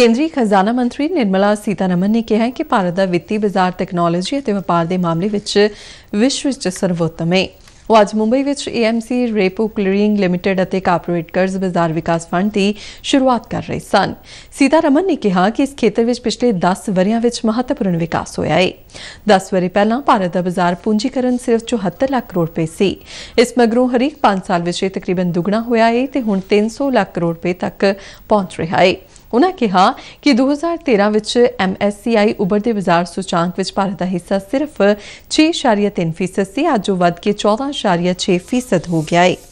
ਕੇਂਦਰੀ ਖਜ਼ਾਨਾ ਮੰਤਰੀ ਨਿਰਮਲਾ ਸੀਤਾਰਮਨ ਨੇ ਕਿਹਾ ਹੈ ਕਿ ਭਾਰਤ ਦਾ ਵਿੱਤੀ ਬਾਜ਼ਾਰ ਟੈਕਨੋਲੋਜੀ ਅਤੇ ਵਪਾਰ ਦੇ ਮਾਮਲੇ ਵਿੱਚ ਵਿਸ਼ਵ ਵਿੱਚ ਸਰਵੋਤਮ ਹੈ। ਉਹ ਅੱਜ ਮੁੰਬਈ ਵਿੱਚ ਏਐਮਸੀ ਰੇਪੋ ਕਲੀਅਰਿੰਗ ਲਿਮਟਿਡ ਅਤੇ ਕਾਰਪੋਰੇਟ ਕਰਜ਼ ਬਾਜ਼ਾਰ ਵਿਕਾਸ ਫੰਡ ਦੀ ਸ਼ੁਰੂਆਤ ਕਰ ਰਹੇ ਸਨ। ਸੀਤਾਰਮਨ ਨੇ ਕਿਹਾ ਕਿ ਇਸ ਖੇਤਰ ਵਿੱਚ ਪਿਛਲੇ 10 ਵਰਿਆਂ ਵਿੱਚ ਮਹੱਤਵਪੂਰਨ ਵਿਕਾਸ ਹੋਇਆ ਹੈ। 10 ਵਰੇ ਪਹਿਲਾਂ ਭਾਰਤ ਦਾ ਬਾਜ਼ਾਰ ਪੂੰਜੀਕਰਨ ਸਿਰਫ 74 ਲੱਖ ਕਰੋੜ ਰੁਪਏ ਸੀ। ਇਸ ਮਗਰੋਂ ਹਰੇਕ 5 ਸਾਲ ਵਿੱਚ ਇਹ ਤਕਰੀਬਨ ਦੁੱਗਣਾ ਹੋਇਆ ਹੈ ਤੇ ਹੁਣ 300 ਲੱਖ ਕਰੋੜ ਰੁਪਏ ਤੱਕ ਪਹੁੰਚ ਰਿਹਾ ਹੈ। ਉਹਨਾਂ ਕਿਹਾ ਕਿ 2013 ਵਿੱਚ ਐਮਐਸਸੀਆਈ ਉਭਰਦੇ ਬਾਜ਼ਾਰ ਸੂਚਾਂਕ ਵਿੱਚ ਭਾਰਤ ਦਾ ਹਿੱਸਾ ਸਿਰਫ 6.3% ਸੀ ਅੱਜ ਉਹ ਵੱਧ ਕੇ 14.6% ਹੋ ਗਿਆ ਹੈ